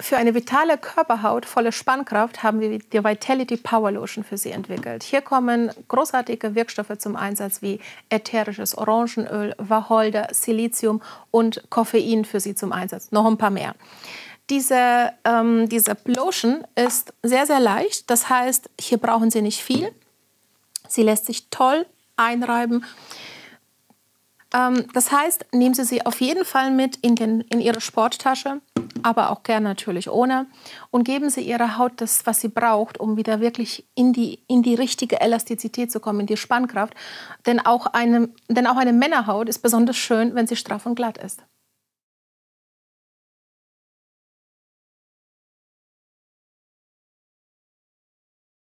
für eine vitale Körperhaut volle Spannkraft haben wir die Vitality Power Lotion für Sie entwickelt. Hier kommen großartige Wirkstoffe zum Einsatz wie ätherisches Orangenöl, Wacholder, Silizium und Koffein für Sie zum Einsatz. Noch ein paar mehr. Diese, ähm, diese Lotion ist sehr, sehr leicht. Das heißt, hier brauchen Sie nicht viel. Sie lässt sich toll einreiben ähm, das heißt, nehmen Sie sie auf jeden Fall mit in, den, in Ihre Sporttasche aber auch gern natürlich ohne. Und geben Sie Ihrer Haut das, was sie braucht, um wieder wirklich in die, in die richtige Elastizität zu kommen, in die Spannkraft. Denn auch, eine, denn auch eine Männerhaut ist besonders schön, wenn sie straff und glatt ist.